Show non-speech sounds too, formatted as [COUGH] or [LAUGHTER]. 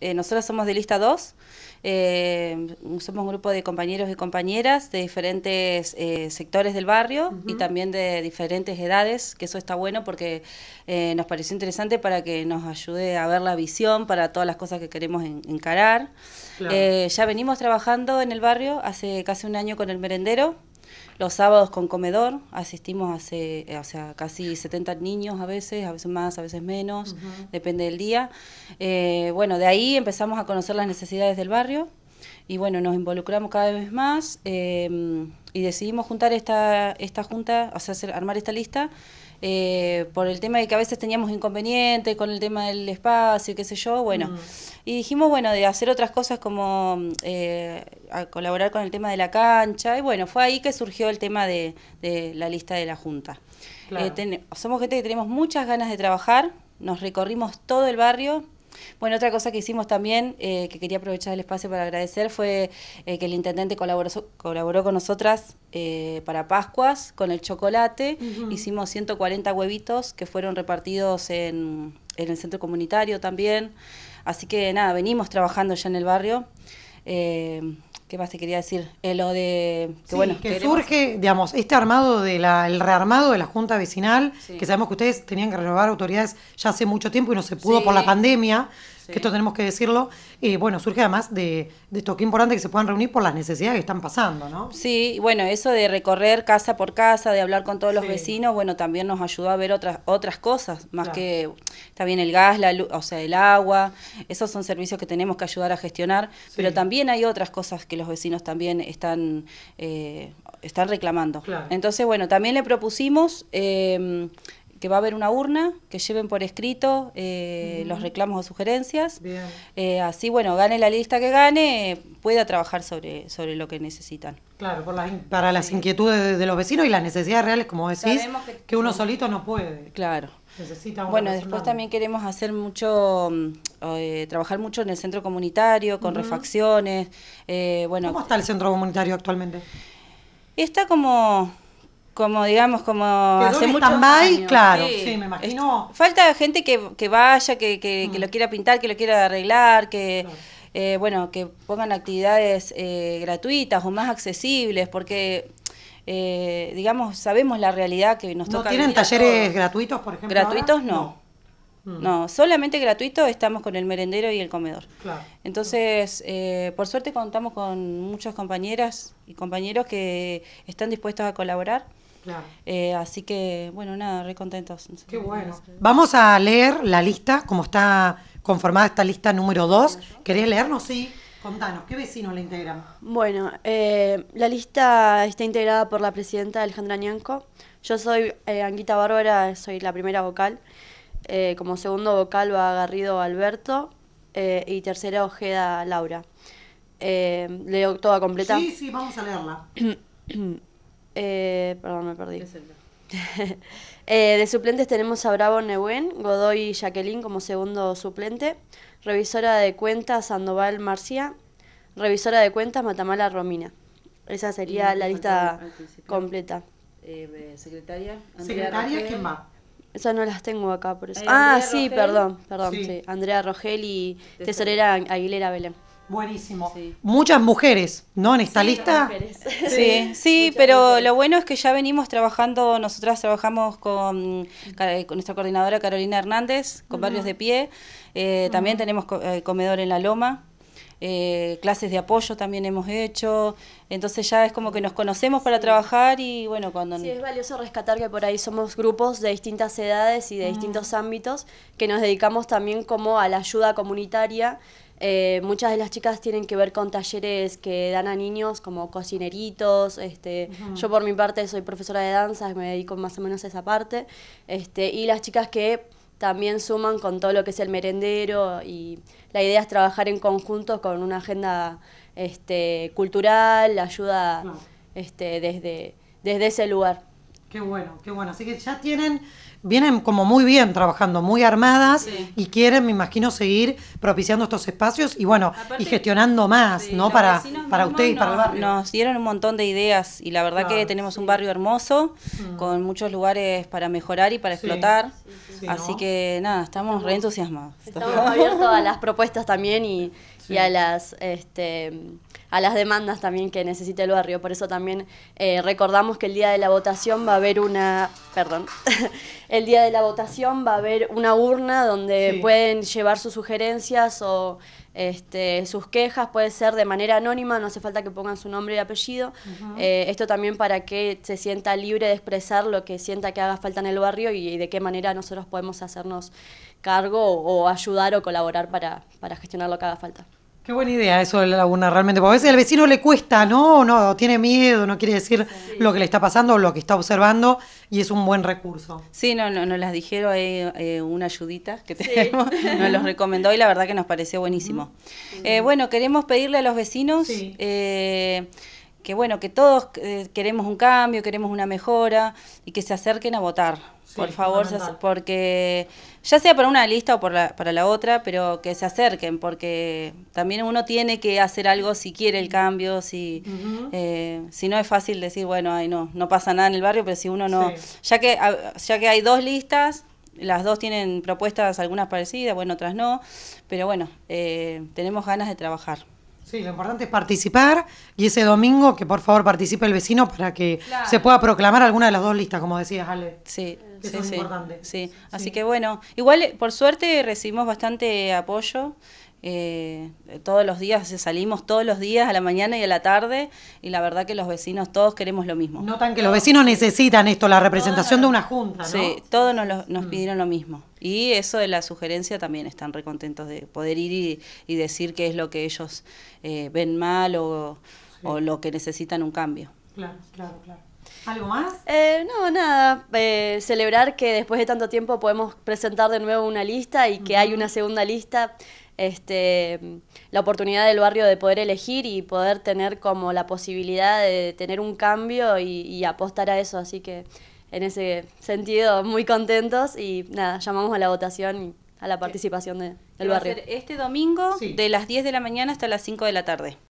Eh, nosotros somos de lista 2, eh, somos un grupo de compañeros y compañeras de diferentes eh, sectores del barrio y también de diferentes edades, que eso está bueno porque nos pareció interesante para que nos ayude a ver la visión para todas las cosas que queremos encarar. ya venimos trabajando en el barrio hace casi un año con el merendero, los sábados con comedor, asistimos hace, eh, casi 70 niños a veces, a veces más, a veces menos, depende del día. Eh, bueno, de ahí empezamos a conocer las necesidades del barrio y bueno, nos involucramos cada vez más eh, y decidimos juntar esta, esta junta, o sea, hacer, armar esta lista eh, por el tema de que a veces teníamos inconvenientes con el tema del espacio, qué sé yo, bueno. Mm. Y dijimos, bueno, de hacer otras cosas como eh, colaborar con el tema de la cancha, y bueno, fue ahí que surgió el tema de, la lista de la Junta. Eh, somos gente que tenemos muchas ganas de trabajar, nos recorrimos todo el barrio, bueno, otra cosa que hicimos también, eh, que quería aprovechar el espacio para agradecer, fue eh, que el intendente colaboró, colaboró con nosotras eh, para Pascuas con el chocolate. Hicimos 140 huevitos que fueron repartidos en, en el centro comunitario también. Así que nada, venimos trabajando ya en el barrio. Eh, ¿Qué más te quería decir? El eh, lo de que, surge, digamos, este armado de el rearmado de la Junta Vecinal, que sabemos que ustedes tenían que renovar autoridades ya hace mucho tiempo y no se pudo por la pandemia que esto tenemos que decirlo, eh, bueno, surge además de, de, esto, qué importante que se puedan reunir por las necesidades que están pasando, ¿no? Sí, bueno, eso de recorrer casa por casa, de hablar con todos los vecinos, bueno, también nos ayudó a ver otras, otras cosas, más que también el gas, la luz, o sea, el agua, esos son servicios que tenemos que ayudar a gestionar, pero también hay otras cosas que los vecinos también están, eh, están reclamando. Entonces, bueno, también le propusimos... Eh, que va a haber una urna, que lleven por escrito eh, los reclamos o sugerencias. Eh, así, bueno, gane la lista que gane, pueda trabajar sobre, sobre lo que necesitan. Claro, para las inquietudes de, los vecinos y las necesidades reales, como decís, que, uno solito no puede. Claro. Necesita un bueno, después también queremos hacer mucho, mm, eh, trabajar mucho en el centro comunitario, con refacciones. bueno, ¿Cómo está el centro comunitario actualmente? Está como como digamos, como hace mucho claro. Sí. me imagino. Falta gente que, que vaya, que, que, mm. lo quiera pintar, que lo quiera arreglar, que eh, bueno, que pongan actividades eh, gratuitas o más accesibles, porque eh, digamos, sabemos la realidad que nos toca. ¿No tienen talleres gratuitos, por ejemplo? Gratuitos no. Mm. no. solamente gratuito estamos con el merendero y el comedor. Claro. Entonces, por suerte contamos con muchas compañeras y compañeros que están dispuestos a colaborar eh, así que, bueno, nada, re contentos. Qué bueno. Vamos a leer la lista, como está conformada esta lista número 2. ¿Querés leernos? Sí. Contanos, ¿qué vecinos la integran? Bueno, eh, la lista está integrada por la presidenta Alejandra Ñanco. Yo soy eh, Anguita Bárbara, soy la primera vocal. como segundo vocal va Garrido Alberto y tercera Ojeda Laura. leo toda completa. Sí, sí, vamos a leerla. [CLEARS THROAT] Eh, perdón, me perdí. [LAUGHS] Eh, de suplentes tenemos a Bravo Nehuen, Godoy y Jacqueline como segundo suplente. Revisora de cuentas, Sandoval Marcia. Revisora de cuentas, Matamala Romina. Esa sería la lista completa. Eh, secretaria. secretaria, ¿quién va? Esas no las tengo acá, por eso. ah, sí, perdón, perdón. Andrea Rogel y tesorera Aguilera Belén. Buenísimo. Muchas mujeres, ¿no? En esta lista. Sí, [LAUGHS] sí, pero lo bueno es que ya venimos trabajando, nosotras trabajamos con, eh, nuestra coordinadora Carolina Hernández, con Barrios de Pie. Eh, también tenemos eh, comedor en la Loma. clases de apoyo también hemos hecho, entonces ya es como que nos conocemos para trabajar y bueno, cuando... Sí, es valioso rescatar que por ahí somos grupos de distintas edades y de distintos ámbitos que nos dedicamos también como a la ayuda comunitaria eh, muchas de las chicas tienen que ver con talleres que dan a niños como cocineritos. Este, yo por mi parte soy profesora de danza, me dedico más o menos a esa parte. Este, y las chicas que también suman con todo lo que es el merendero y la idea es trabajar en conjunto con una agenda este, cultural, ayuda este, desde, desde ese lugar. Qué bueno, qué bueno. Así que ya tienen vienen como muy bien trabajando, muy armadas y quieren, me imagino, seguir propiciando estos espacios y bueno, y gestionando más, ¿no? Para, para usted y para el barrio. Nos dieron un montón de ideas y la verdad que tenemos un barrio hermoso, mm. con muchos lugares para mejorar y para explotar. Así que nada, estamos, reentusiasmados re entusiasmados. Estamos abiertos a [LAUGHS] las propuestas también y, y a las este, a las demandas también que necesita el barrio. Por eso también eh, recordamos que el día de la votación va a haber una, perdón, [LAUGHS] el día de la votación va a haber una urna donde pueden llevar sus sugerencias o este, sus quejas, puede ser de manera anónima, no hace falta que pongan su nombre y apellido. Eh, esto también para que se sienta libre de expresar lo que sienta que haga falta en el barrio y, de qué manera nosotros podemos hacernos cargo o, ayudar o colaborar para, para gestionar lo que haga falta. Qué buena idea eso de la laguna, realmente, porque a veces al vecino le cuesta, ¿no? No, tiene miedo, no quiere decir lo que le está pasando o lo que está observando y es un buen recurso. Sí, no, no, nos las dijeron hay eh, eh, una ayudita que tenemos, nos los recomendó y la verdad que nos pareció buenísimo. Eh, bueno, queremos pedirle a los vecinos que bueno, que todos queremos un cambio, queremos una mejora y que se acerquen a votar por favor, porque ya sea para una lista o para la otra, pero que se acerquen, porque también uno tiene que hacer algo si quiere el cambio, si, eh, si no es fácil decir, bueno, ay, no, no pasa nada en el barrio, pero si uno no... Ya, que, ya que hay dos listas, las dos tienen propuestas, algunas parecidas, bueno, otras no, pero bueno, eh, tenemos ganas de trabajar. Sí, lo importante es participar y ese domingo que por favor participe el vecino para que se pueda proclamar alguna de las dos listas, como decías, Ale. Sí, sí, es importante. sí. así que bueno, igual por suerte recibimos bastante apoyo. Eh, todos los días salimos todos los días a la mañana y a la tarde y la verdad que los vecinos todos queremos lo mismo. Notan que los vecinos necesitan esto, la representación de una junta, Sí, todos nos, mm. pidieron lo mismo. Y eso de la sugerencia también están recontentos de poder ir y, decir qué es lo que ellos eh, ven mal o, lo que necesitan un cambio. Claro, claro, claro. ¿Algo más? Eh, no, nada. Eh, celebrar que después de tanto tiempo podemos presentar de nuevo una lista y que hay una segunda lista este, la oportunidad del barrio de poder elegir y poder tener como la posibilidad de tener un cambio y, apostar a eso. Así que en ese sentido, muy contentos y nada, llamamos a la votación y a la participación del barrio. este domingo de las 10 de la mañana hasta las 5 de la tarde.